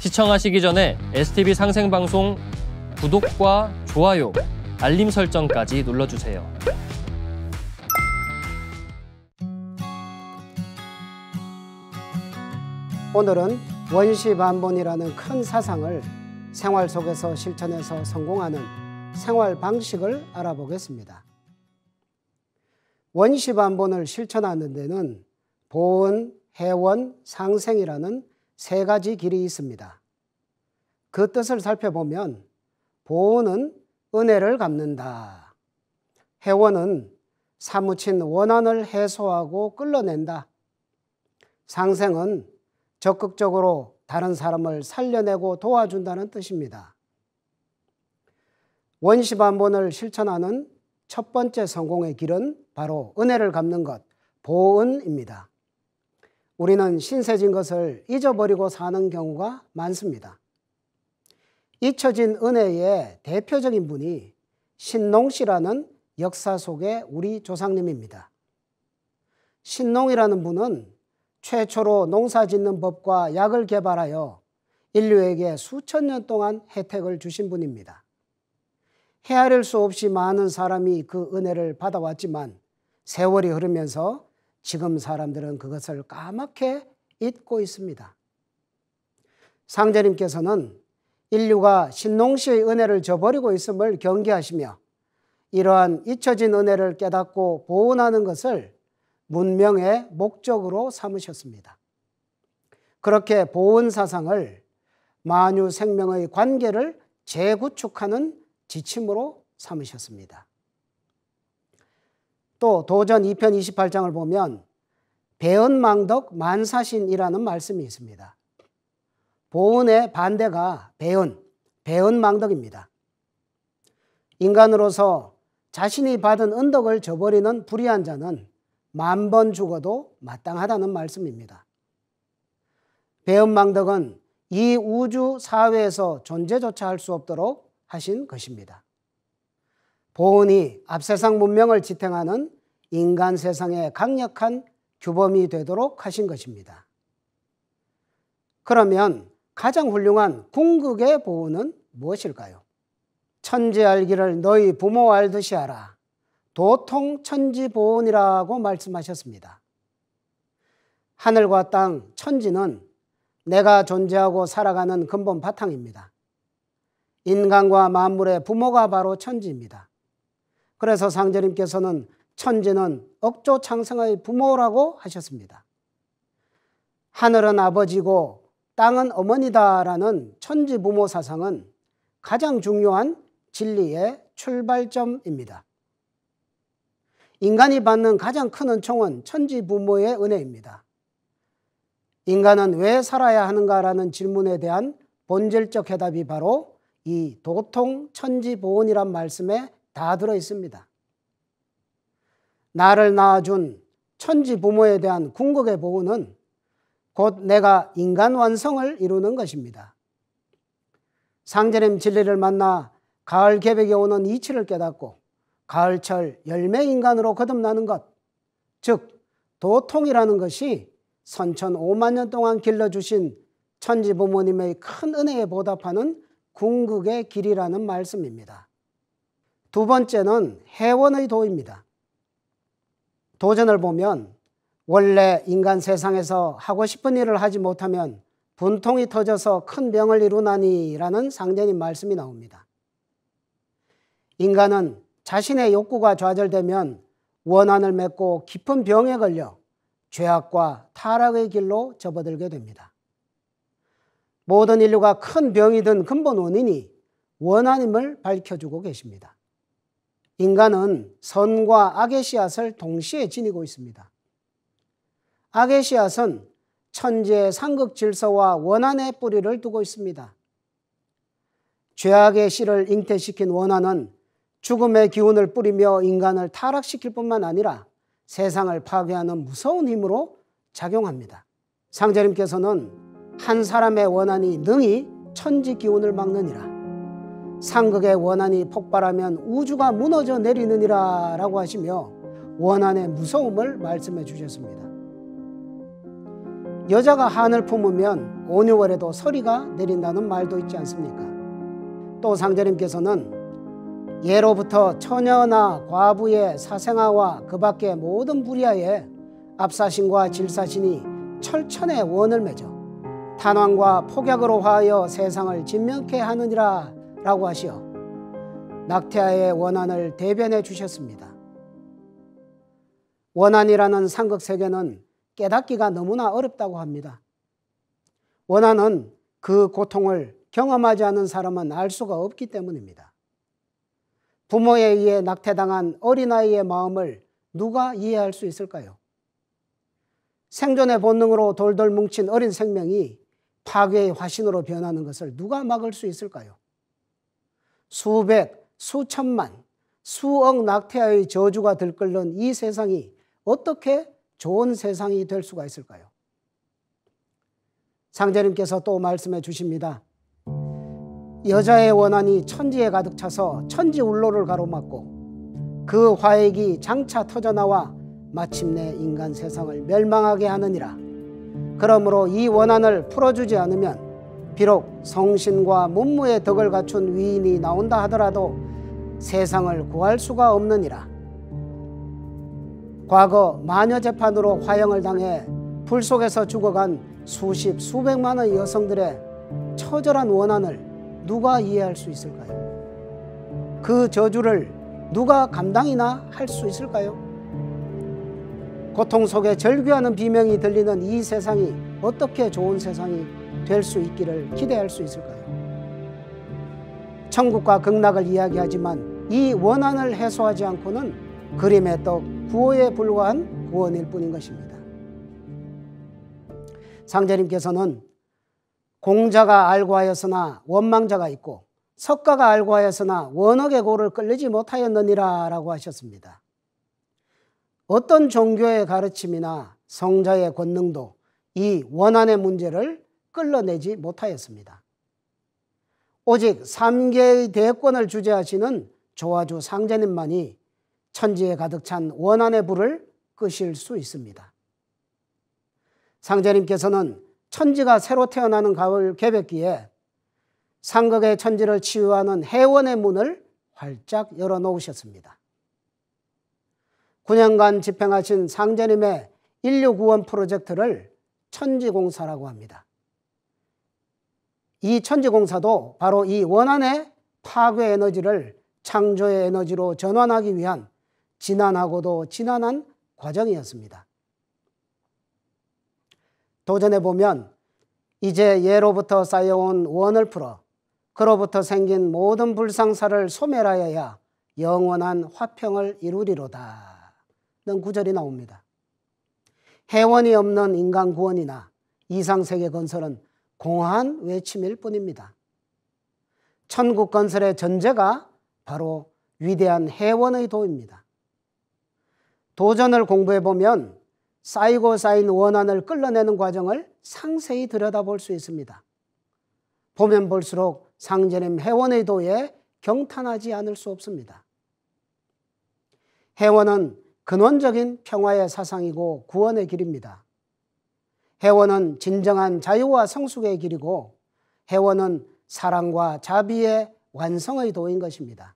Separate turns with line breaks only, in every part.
시청하시기 전에 STV 상생방송 구독과 좋아요, 알림 설정까지 눌러주세요. 오늘은 원시 만본이라는 큰 사상을 생활 속에서 실천해서 성공하는 생활 방식을 알아보겠습니다. 원시 반본을 실천하는 데는 보은, 해원, 상생이라는 세 가지 길이 있습니다. 그 뜻을 살펴보면 보호는 은혜를 갚는다. 해원은 사무친 원한을 해소하고 끌어낸다. 상생은 적극적으로 다른 사람을 살려내고 도와준다는 뜻입니다. 원시반본을 실천하는 첫 번째 성공의 길은 바로 은혜를 갚는 것, 보은입니다. 우리는 신세진 것을 잊어버리고 사는 경우가 많습니다. 잊혀진 은혜의 대표적인 분이 신농 씨라는 역사 속의 우리 조상님입니다. 신농이라는 분은 최초로 농사 짓는 법과 약을 개발하여 인류에게 수천 년 동안 혜택을 주신 분입니다. 헤아릴 수 없이 많은 사람이 그 은혜를 받아왔지만 세월이 흐르면서 지금 사람들은 그것을 까맣게 잊고 있습니다. 상제님께서는 인류가 신농시의 은혜를 저버리고 있음을 경계하시며 이러한 잊혀진 은혜를 깨닫고 보온하는 것을 문명의 목적으로 삼으셨습니다. 그렇게 보온 사상을 만유 생명의 관계를 재구축하는 지침으로 삼으셨습니다. 또 도전 2편 28장을 보면 배은망덕 만사신이라는 말씀이 있습니다. 보은의 반대가 배은, 배은망덕입니다. 인간으로서 자신이 받은 은덕을 저버리는 불의한 자는 만 번 죽어도 마땅하다는 말씀입니다. 배은망덕은 이 우주 사회에서 존재조차 할 수 없도록 하신 것입니다. 보온이 앞세상 문명을 지탱하는 인간 세상의 강력한 규범이 되도록 하신 것입니다. 그러면 가장 훌륭한 궁극의 보호는 무엇일까요? 천지 알기를 너희 부모 알듯이 하라. 도통 천지 보온이라고 말씀하셨습니다. 하늘과 땅, 천지는 내가 존재하고 살아가는 근본 바탕입니다. 인간과 만물의 부모가 바로 천지입니다. 그래서 상제님께서는 천지는 억조 창성의 부모라고 하셨습니다. 하늘은 아버지고 땅은 어머니다라는 천지 부모 사상은 가장 중요한 진리의 출발점입니다. 인간이 받는 가장 큰 은총은 천지 부모의 은혜입니다. 인간은 왜 살아야 하는가라는 질문에 대한 본질적 해답이 바로 이 도통 천지 보온이란 말씀에 다 들어 있습니다. 나를 낳아준 천지 부모에 대한 궁극의 보호는 곧 내가 인간 완성을 이루는 것입니다. 상제님 진리를 만나 가을 개벽에 오는 이치를 깨닫고 가을철 열매 인간으로 거듭나는 것, 즉 도통이라는 것이 선천 5만 년 동안 길러주신 천지 부모님의 큰 은혜에 보답하는 궁극의 길이라는 말씀입니다. 두 번째는 해원의 도입니다. 도전을 보면 원래 인간 세상에서 하고 싶은 일을 하지 못하면 분통이 터져서 큰 병을 이루나니라는 상전인 말씀이 나옵니다. 인간은 자신의 욕구가 좌절되면 원한을 맺고 깊은 병에 걸려 죄악과 타락의 길로 접어들게 됩니다. 모든 인류가 큰 병이든 근본 원인이 원한임을 밝혀주고 계십니다. 인간은 선과 악의 씨앗을 동시에 지니고 있습니다. 악의 씨앗은 천지의 상극 질서와 원한의 뿌리를 두고 있습니다. 죄악의 씨를 잉태시킨 원한은 죽음의 기운을 뿌리며 인간을 타락시킬 뿐만 아니라 세상을 파괴하는 무서운 힘으로 작용합니다. 상자님께서는 한 사람의 원한이 능히 천지 기운을 막느니라. 상극의 원한이 폭발하면 우주가 무너져 내리느니라 라고 하시며 원한의 무서움을 말씀해 주셨습니다. 여자가 한을 품으면 온유월에도 서리가 내린다는 말도 있지 않습니까? 또 상자님께서는 예로부터 처녀나 과부의 사생아와 그 밖의 모든 불야에 압사신과 질사신이 철천의 원을 맺어 탄왕과 폭약으로 화하여 세상을 진면케 하느니라 라고 하시어 낙태아의 원한을 대변해 주셨습니다. 원한이라는 상극세계는 깨닫기가 너무나 어렵다고 합니다. 원한은 그 고통을 경험하지 않은 사람은 알 수가 없기 때문입니다. 부모에 의해 낙태당한 어린아이의 마음을 누가 이해할 수 있을까요? 생존의 본능으로 돌돌 뭉친 어린 생명이 파괴의 화신으로 변하는 것을 누가 막을 수 있을까요? 수백, 수천만, 수억 낙태아의 저주가 들끓는 이 세상이 어떻게 좋은 세상이 될 수가 있을까요? 상제님께서 또 말씀해 주십니다. 여자의 원한이 천지에 가득 차서 천지 울로를 가로막고 그 화액이 장차 터져나와 마침내 인간 세상을 멸망하게 하느니라. 그러므로 이 원한을 풀어주지 않으면 비록 성신과 문무의 덕을 갖춘 위인이 나온다 하더라도 세상을 구할 수가 없느니라. 과거 마녀 재판으로 화형을 당해 불 속에서 죽어간 수십 수백만의 여성들의 처절한 원한을 누가 이해할 수 있을까요? 그 저주를 누가 감당이나 할 수 있을까요? 고통 속에 절규하는 비명이 들리는 이 세상이 어떻게 좋은 세상이 될수 있기를 기대할 수 있을까요? 천국과 극락을 이야기하지만 이 원한을 해소하지 않고는 그림의 떡 구호에 불과한 구원일 뿐인 것입니다. 상자님께서는 공자가 알고 하였으나 원망자가 있고 석가가 알고 하였으나 원억의 고를 끌리지 못하였느니라 라고 하셨습니다. 어떤 종교의 가르침이나 성자의 권능도 이 원한의 문제를 끌어내지 못하였습니다. 오직 3개의 대권을 주재하시는 조화주 상제님만이 천지에 가득 찬 원한의 불을 끄실 수 있습니다. 상제님께서는 천지가 새로 태어나는 가을 개벽기에 상극의 천지를 치유하는 해원의 문을 활짝 열어놓으셨습니다. 9년간 집행하신 상제님의 인류 구원 프로젝트를 천지공사라고 합니다. 이 천지공사도 바로 이 원안의 파괴 에너지를 창조의 에너지로 전환하기 위한 지난하고도 지난한 과정이었습니다. 도전해 보면 이제 예로부터 쌓여온 원을 풀어 그로부터 생긴 모든 불상사를 소멸하여야 영원한 화평을 이루리로다. 는 구절이 나옵니다. 해원이 없는 인간 구원이나 이상세계 건설은 공허한 외침일 뿐입니다. 천국 건설의 전제가 바로 위대한 해원의 도입니다. 도전을 공부해 보면 쌓이고 쌓인 원한을 끌어내는 과정을 상세히 들여다볼 수 있습니다. 보면 볼수록 상제님 해원의 도에 경탄하지 않을 수 없습니다. 해원은 근원적인 평화의 사상이고 구원의 길입니다. 해원은 진정한 자유와 성숙의 길이고 해원은 사랑과 자비의 완성의 도인 것입니다.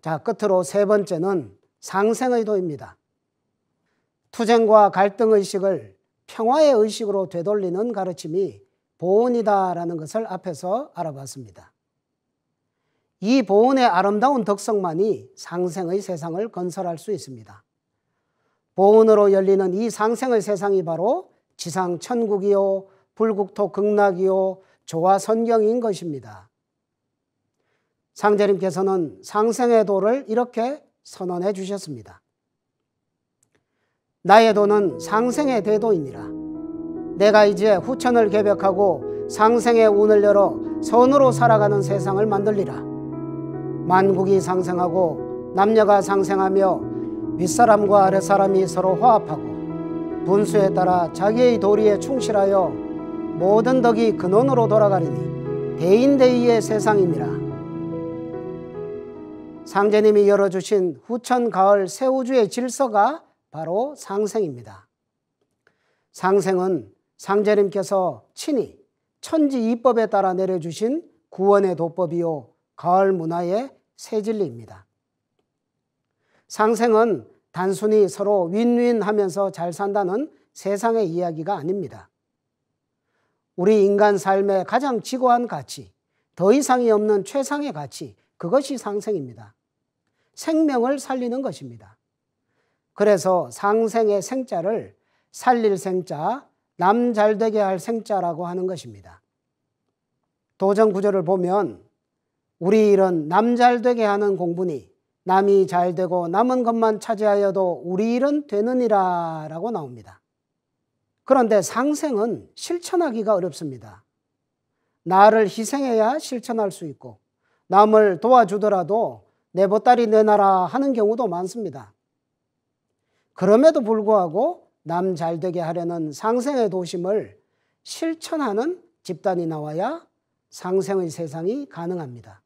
자, 끝으로 세 번째는 상생의 도입니다. 투쟁과 갈등 의식을 평화의 의식으로 되돌리는 가르침이 보온이다라는 것을 앞에서 알아봤습니다. 이 보온의 아름다운 덕성만이 상생의 세상을 건설할 수 있습니다. 보은으로 열리는 이 상생의 세상이 바로 지상 천국이요 불국토 극락이요 조화 선경인 것입니다. 상제님께서는 상생의 도를 이렇게 선언해 주셨습니다. 나의 도는 상생의 대도이니라. 내가 이제 후천을 개벽하고 상생의 운을 열어 선으로 살아가는 세상을 만들리라. 만국이 상생하고 남녀가 상생하며 윗사람과 아랫사람이 서로 화합하고 분수에 따라 자기의 도리에 충실하여 모든 덕이 근원으로 돌아가리니 대인대의의 세상이니라. 상제님이 열어주신 후천 가을 새 우주의 질서가 바로 상생입니다. 상생은 상제님께서 친히 천지 이법에 따라 내려주신 구원의 도법이요 가을 문화의 새 진리입니다. 상생은 단순히 서로 윈윈 하면서 잘 산다는 세상의 이야기가 아닙니다. 우리 인간 삶의 가장 지고한 가치, 더 이상이 없는 최상의 가치, 그것이 상생입니다. 생명을 살리는 것입니다. 그래서 상생의 생자를 살릴 생자, 남 잘되게 할 생자라고 하는 것입니다. 도전 구절을 보면 우리 일은 남 잘되게 하는 공부니 남이 잘 되고 남은 것만 차지하여도 우리 일은 되느니라 라고 나옵니다. 그런데 상생은 실천하기가 어렵습니다. 나를 희생해야 실천할 수 있고 남을 도와주더라도 내 보따리 내놔라 하는 경우도 많습니다. 그럼에도 불구하고 남 잘 되게 하려는 상생의 도심을 실천하는 집단이 나와야 상생의 세상이 가능합니다.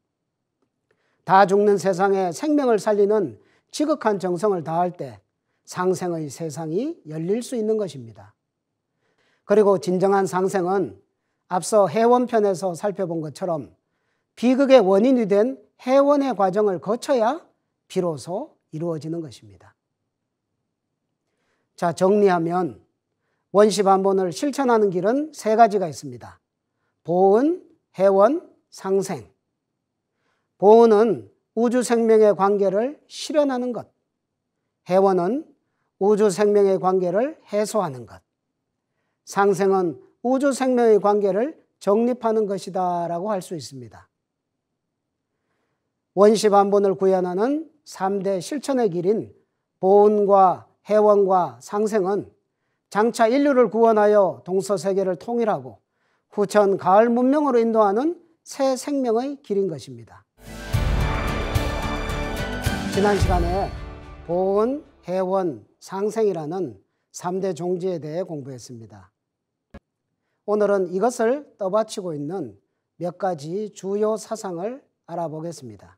다 죽는 세상에 생명을 살리는 지극한 정성을 다할 때 상생의 세상이 열릴 수 있는 것입니다. 그리고 진정한 상생은 앞서 해원편에서 살펴본 것처럼 비극의 원인이 된 해원의 과정을 거쳐야 비로소 이루어지는 것입니다. 자, 정리하면 원시 반본을 실천하는 길은 세 가지가 있습니다. 보은, 해원, 상생. 보호는 우주 생명의 관계를 실현하는 것, 해원은 우주 생명의 관계를 해소하는 것, 상생은 우주 생명의 관계를 정립하는 것이다 라고 할 수 있습니다. 원시 반본을 구현하는 3대 실천의 길인 보온과 해원과 상생은 장차 인류를 구원하여 동서세계를 통일하고 후천 가을 문명으로 인도하는 새 생명의 길인 것입니다. 지난 시간에 보은 해원, 상생이라는 3대 종지에 대해 공부했습니다. 오늘은 이것을 떠받치고 있는 몇 가지 주요 사상을 알아보겠습니다.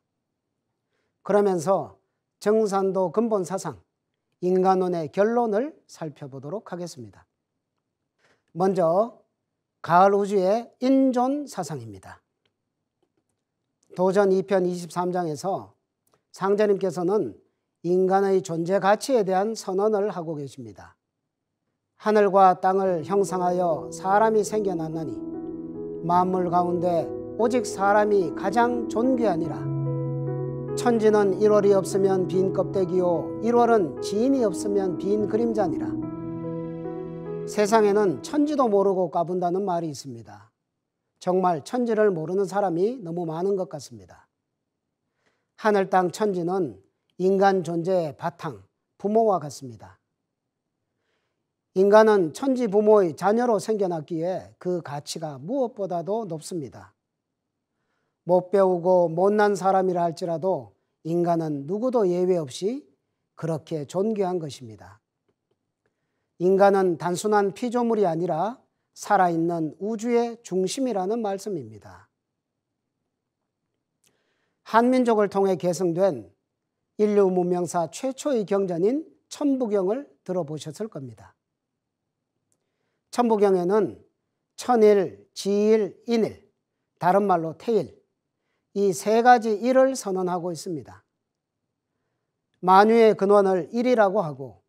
그러면서 정산도 근본 사상, 인간론의 결론을 살펴보도록 하겠습니다. 먼저 가을 우주의 인존 사상입니다. 도전 2편 23장에서 상자님께서는 인간의 존재 가치에 대한 선언을 하고 계십니다. 하늘과 땅을 형상하여 사람이 생겨났나니 만물 가운데 오직 사람이 가장 존귀하니라. 천지는 1월이 없으면 빈 껍데기요 1월은 지인이 없으면 빈 그림자니라. 세상에는 천지도 모르고 까분다는 말이 있습니다. 정말 천지를 모르는 사람이 너무 많은 것 같습니다. 하늘 땅 천지는 인간 존재의 바탕, 부모와 같습니다. 인간은 천지 부모의 자녀로 생겨났기에 그 가치가 무엇보다도 높습니다. 못 배우고 못난 사람이라 할지라도 인간은 누구도 예외 없이 그렇게 존귀한 것입니다. 인간은 단순한 피조물이 아니라 살아있는 우주의 중심이라는 말씀입니다. 한민족을 통해 계승된 인류 문명사 최초의 경전인 천부경을 들어보셨을 겁니다. 천부경에는 천일, 지일, 인일, 다른 말로 태일, 이 세 가지 일을 선언하고 있습니다. 만유의 근원을 일이라고 하고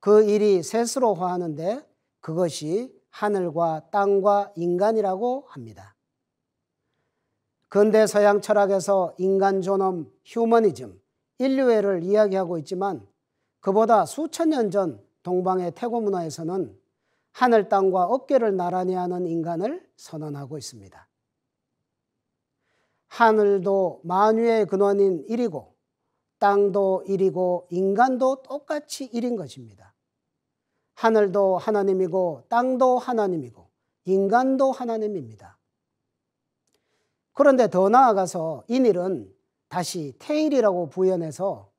그 일이 셋으로 화하는데 그것이 하늘과 땅과 인간이라고 합니다. 근대 서양 철학에서 인간 존엄, 휴머니즘, 인류애를 이야기하고 있지만 그보다 수천 년 전 동방의 태고 문화에서는 하늘 땅과 어깨를 나란히 하는 인간을 선언하고 있습니다. 하늘도 만유의 근원인 일이고 땅도 일이고 인간도 똑같이 일인 것입니다. 하늘도 하나님이고 땅도 하나님이고 인간도 하나님입니다. 그런데 더 나아가서 이일은 다시 테일이라고 부연해서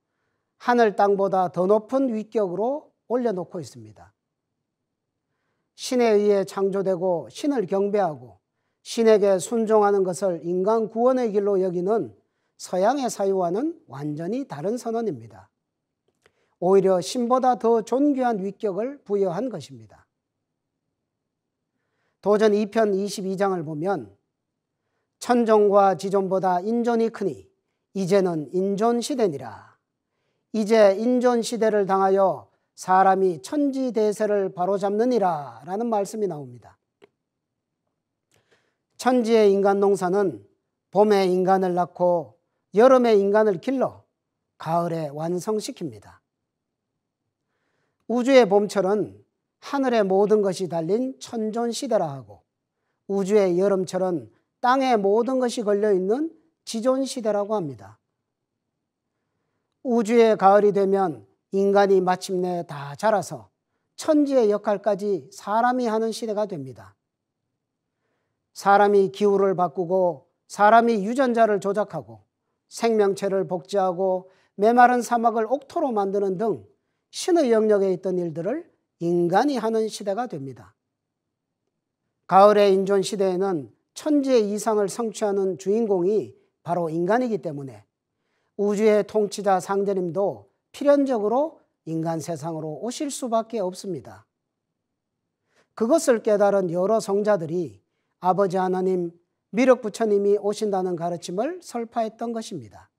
하늘 땅보다 더 높은 위격으로 올려놓고 있습니다. 신에 의해 창조되고 신을 경배하고 신에게 순종하는 것을 인간 구원의 길로 여기는 서양의 사유와는 완전히 다른 선언입니다. 오히려 신보다 더 존귀한 위격을 부여한 것입니다. 도전 2편 22장을 보면 천정과 지존보다 인존이 크니 이제는 인존 시대니라. 이제 인존 시대를 당하여 사람이 천지 대세를 바로잡느니라라는 말씀이 나옵니다. 천지의 인간 농사는 봄에 인간을 낳고 여름에 인간을 길러 가을에 완성시킵니다. 우주의 봄철은 하늘의 모든 것이 달린 천존 시대라 하고 우주의 여름철은 땅의 모든 것이 걸려 있는 지존 시대라고 합니다. 우주의 가을이 되면 인간이 마침내 다 자라서 천지의 역할까지 사람이 하는 시대가 됩니다. 사람이 기후를 바꾸고 사람이 유전자를 조작하고 생명체를 복제하고 메마른 사막을 옥토로 만드는 등 신의 영역에 있던 일들을 인간이 하는 시대가 됩니다. 가을의 인존 시대에는 천재 이상을 성취하는 주인공이 바로 인간이기 때문에 우주의 통치자 상대님도 필연적으로 인간 세상으로 오실 수밖에 없습니다. 그것을 깨달은 여러 성자들이 아버지 하나님, 미륵 부처님이 오신다는 가르침을 설파했던 것입니다.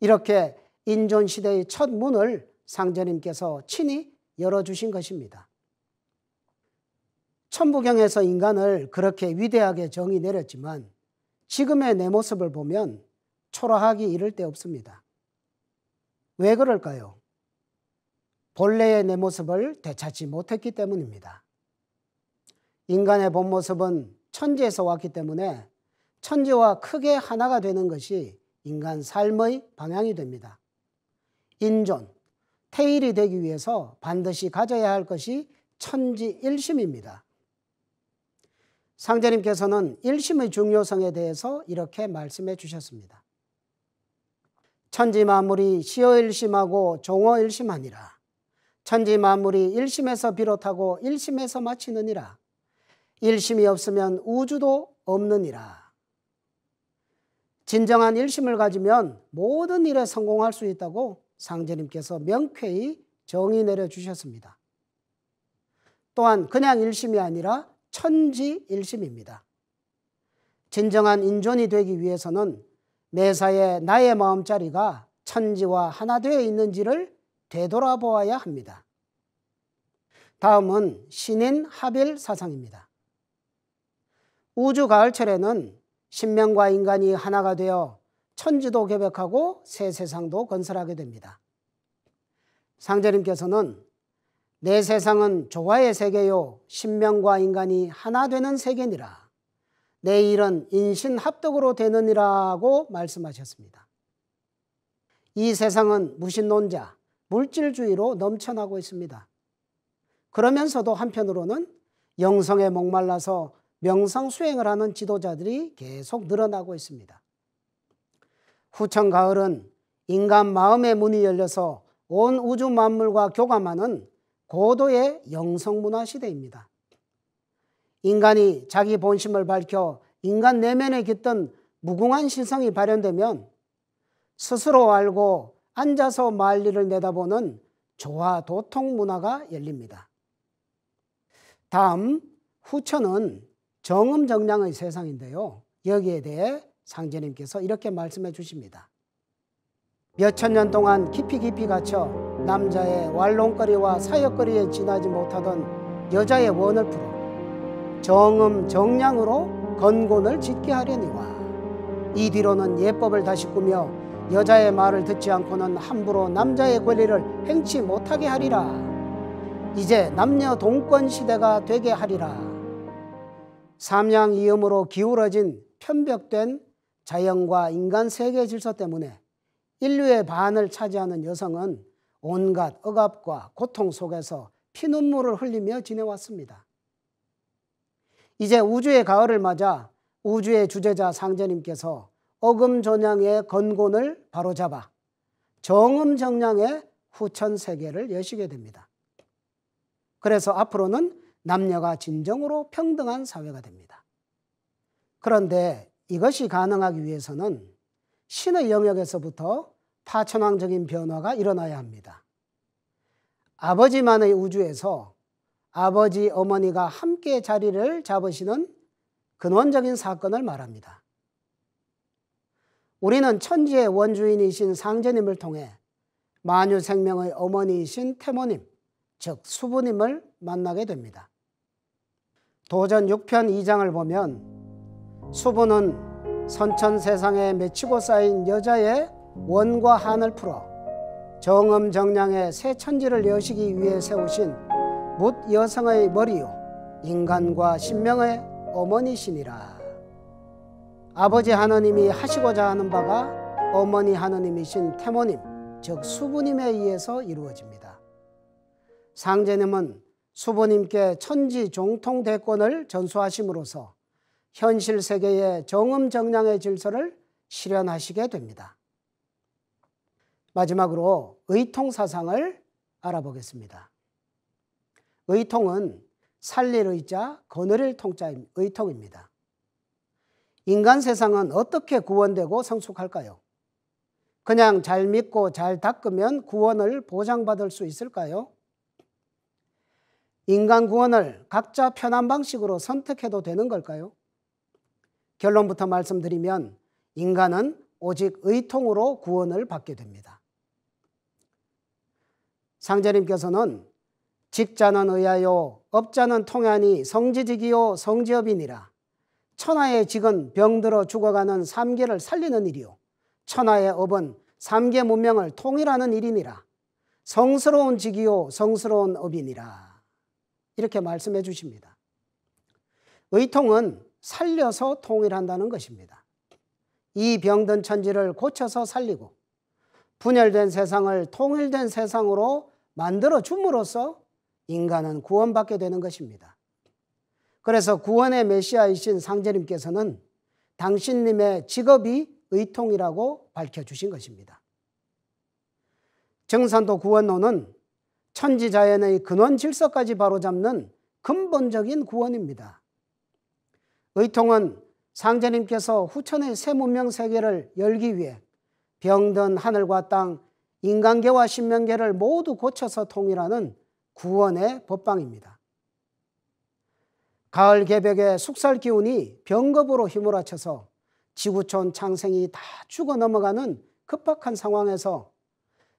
이렇게 인존 시대의 첫 문을 상제님께서 친히 열어주신 것입니다. 천부경에서 인간을 그렇게 위대하게 정의 내렸지만 지금의 내 모습을 보면 초라하기 이를 데 없습니다. 왜 그럴까요? 본래의 내 모습을 되찾지 못했기 때문입니다. 인간의 본 모습은 천지에서 왔기 때문에 천지와 크게 하나가 되는 것이 인간 삶의 방향이 됩니다. 인존, 태일이 되기 위해서 반드시 가져야 할 것이 천지일심입니다. 상자님께서는 일심의 중요성에 대해서 이렇게 말씀해 주셨습니다. 천지 만물이 시어 일심하고 종어 일심하니라. 천지 만물이 일심에서 비롯하고 일심에서 마치느니라. 일심이 없으면 우주도 없느니라. 진정한 일심을 가지면 모든 일에 성공할 수 있다고 상제님께서 명쾌히 정의 내려 주셨습니다. 또한 그냥 일심이 아니라 천지일심입니다. 진정한 인존이 되기 위해서는 매사에 나의 마음자리가 천지와 하나 되어 있는지를 되돌아보아야 합니다. 다음은 신인 합일 사상입니다. 우주 가을철에는 신명과 인간이 하나가 되어 천지도 개벽하고 새 세상도 건설하게 됩니다. 상제님께서는 내 세상은 조화의 세계요 신명과 인간이 하나 되는 세계니라. 내 일은 인신합덕으로 되느니라고 말씀하셨습니다. 이 세상은 무신론자, 물질주의로 넘쳐나고 있습니다. 그러면서도 한편으로는 영성에 목말라서 명성 수행을 하는 지도자들이 계속 늘어나고 있습니다. 후천 가을은 인간 마음의 문이 열려서 온 우주 만물과 교감하는 고도의 영성문화 시대입니다. 인간이 자기 본심을 밝혀 인간 내면에 깃든 무궁한 신성이 발현되면 스스로 알고 앉아서 만리를 내다보는 조화 도통 문화가 열립니다. 다음 후천은 정음정량의 세상인데요. 여기에 대해 상제님께서 이렇게 말씀해 주십니다. 몇천 년 동안 깊이 깊이 갇혀 남자의 왈롱거리와 사역거리에 지나지 못하던 여자의 원을 풀어 정음 정량으로 건곤을 짓게 하려니와 이 뒤로는 예법을 다시 꾸며 여자의 말을 듣지 않고는 함부로 남자의 권리를 행치 못하게 하리라 이제 남녀 동권 시대가 되게 하리라 삼양이음으로 기울어진 편벽된 자연과 인간 세계 질서 때문에 인류의 반을 차지하는 여성은 온갖 억압과 고통 속에서 피눈물을 흘리며 지내왔습니다. 이제 우주의 가을을 맞아 우주의 주제자 상제님께서 어금존양의 건곤을 바로잡아 정음정량의 후천세계를 여시게 됩니다. 그래서 앞으로는 남녀가 진정으로 평등한 사회가 됩니다. 그런데 이것이 가능하기 위해서는 신의 영역에서부터 파천왕적인 변화가 일어나야 합니다. 아버지만의 우주에서 아버지, 어머니가 함께 자리를 잡으시는 근원적인 사건을 말합니다. 우리는 천지의 원주인이신 상제님을 통해 만유 생명의 어머니이신 태모님, 즉 수부님을 만나게 됩니다. 도전 6편 2장을 보면 수부는 선천 세상에 맺히고 쌓인 여자의 원과 한을 풀어 정음 정량의 새 천지를 여시기 위해 세우신 못 여성의 머리요 인간과 신명의 어머니시니라 아버지 하나님이 하시고자 하는 바가 어머니 하나님이신 태모님 즉 수부님에 의해서 이루어집니다. 상제님은 수부님께 천지 종통 대권을 전수하심으로써 현실 세계의 정음정량의 질서를 실현하시게 됩니다. 마지막으로 의통 사상을 알아보겠습니다. 의통은 살릴 의자, 거느릴 통자 의통입니다. 인간 세상은 어떻게 구원되고 성숙할까요? 그냥 잘 믿고 잘 닦으면 구원을 보장받을 수 있을까요? 인간 구원을 각자 편한 방식으로 선택해도 되는 걸까요? 결론부터 말씀드리면 인간은 오직 의통으로 구원을 받게 됩니다. 상제님께서는 직자는 의하여 업자는 통하니 성지직이요 성지업이니라. 천하의 직은 병들어 죽어가는 삼계를 살리는 일이요. 천하의 업은 삼계 문명을 통일하는 일이니라. 성스러운 직이요 성스러운 업이니라. 이렇게 말씀해 주십니다. 의통은 살려서 통일한다는 것입니다. 이 병든 천지를 고쳐서 살리고 분열된 세상을 통일된 세상으로 만들어 줌으로써 인간은 구원받게 되는 것입니다. 그래서 구원의 메시아이신 상제님께서는 당신님의 직업이 의통이라고 밝혀주신 것입니다. 정산도 구원론은 천지자연의 근원 질서까지 바로잡는 근본적인 구원입니다. 의통은 상제님께서 후천의 새 문명 세계를 열기 위해 병든 하늘과 땅 인간계와 신명계를 모두 고쳐서 통일하는 구원의 법방입니다. 가을 개벽의 숙살 기운이 병겁으로 휘몰아쳐서 지구촌 창생이 다 죽어 넘어가는 급박한 상황에서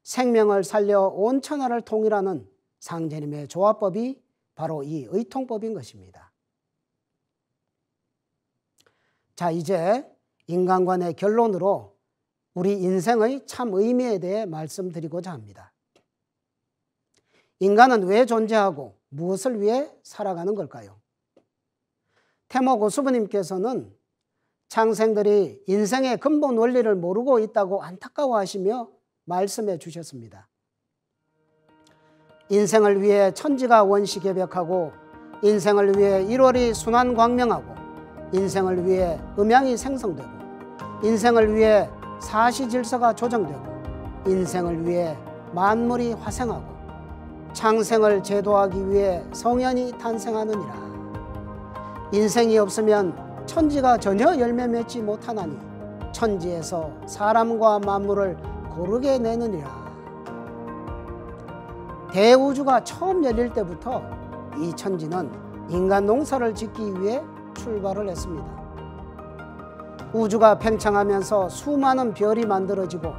생명을 살려 온 천하를 통일하는 상제님의 조화법이 바로 이 의통법인 것입니다. 자, 이제 인간관의 결론으로 우리 인생의 참 의미에 대해 말씀드리고자 합니다. 인간은 왜 존재하고 무엇을 위해 살아가는 걸까요? 태모 고수부님께서는 창생들이 인생의 근본 원리를 모르고 있다고 안타까워하시며 말씀해 주셨습니다. 인생을 위해 천지가 원시 개벽하고 인생을 위해 1월이 순환 광명하고 인생을 위해 음양이 생성되고 인생을 위해 사시 질서가 조정되고 인생을 위해 만물이 화생하고 창생을 제도하기 위해 성현이 탄생하느니라. 인생이 없으면 천지가 전혀 열매 맺지 못하나니 천지에서 사람과 만물을 고르게 내느니라. 대우주가 처음 열릴 때부터 이 천지는 인간 농사를 짓기 위해 출발을 했습니다. 우주가 팽창하면서 수많은 별이 만들어지고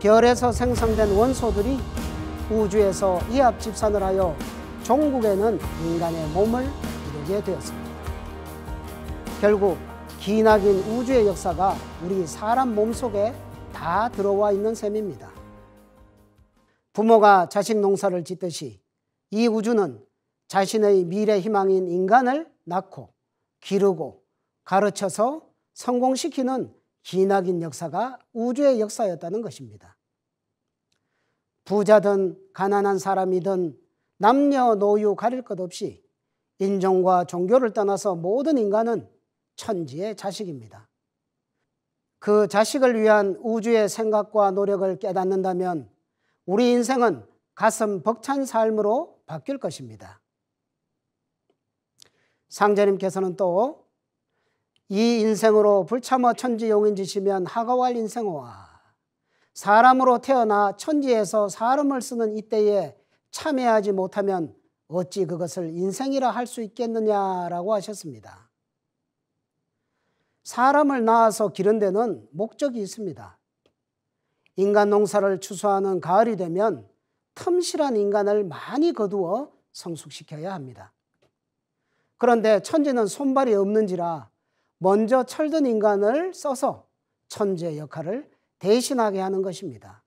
별에서 생성된 원소들이 우주에서 이합집산을 하여 종국에는 인간의 몸을 이루게 되었습니다. 결국 기나긴 우주의 역사가 우리 사람 몸속에 다 들어와 있는 셈입니다. 부모가 자식 농사를 짓듯이 이 우주는 자신의 미래 희망인 인간을 낳고 기르고 가르쳐서 성공시키는 기나긴 역사가 우주의 역사였다는 것입니다. 부자든 가난한 사람이든 남녀 노유 가릴 것 없이 인종과 종교를 떠나서 모든 인간은 천지의 자식입니다. 그 자식을 위한 우주의 생각과 노력을 깨닫는다면 우리 인생은 가슴 벅찬 삶으로 바뀔 것입니다. 상자님께서는 또이 인생으로 불참어 천지용인 지시면 하가왈 인생호와 사람으로 태어나 천지에서 사람을 쓰는 이때에 참여하지 못하면 어찌 그것을 인생이라 할 수 있겠느냐라고 하셨습니다. 사람을 낳아서 기른 데는 목적이 있습니다. 인간 농사를 추수하는 가을이 되면 틈실한 인간을 많이 거두어 성숙시켜야 합니다. 그런데 천지는 손발이 없는지라 먼저 철든 인간을 써서 천재 역할을 대신하게 하는 것입니다.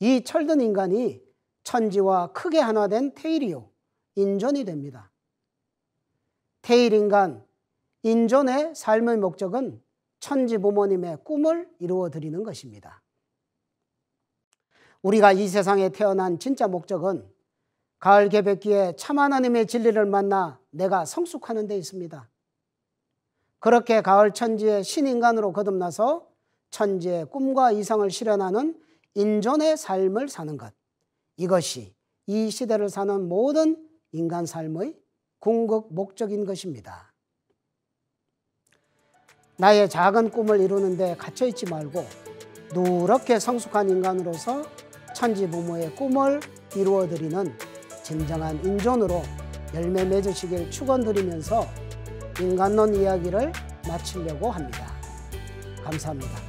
이 철든 인간이 천지와 크게 하나된 테일이요, 인존이 됩니다. 테일 인간, 인존의 삶의 목적은 천지 부모님의 꿈을 이루어 드리는 것입니다. 우리가 이 세상에 태어난 진짜 목적은 가을 개백기에 참 하나님의 진리를 만나 내가 성숙하는 데 있습니다. 그렇게 가을 천지의 신인간으로 거듭나서 천지의 꿈과 이상을 실현하는 인존의 삶을 사는 것. 이것이 이 시대를 사는 모든 인간 삶의 궁극 목적인 것입니다. 나의 작은 꿈을 이루는데 갇혀있지 말고 누렇게 성숙한 인간으로서 천지 부모의 꿈을 이루어드리는 진정한 인존으로 열매 맺으시길 축원드리면서 인간론 이야기를 마치려고 합니다. 감사합니다.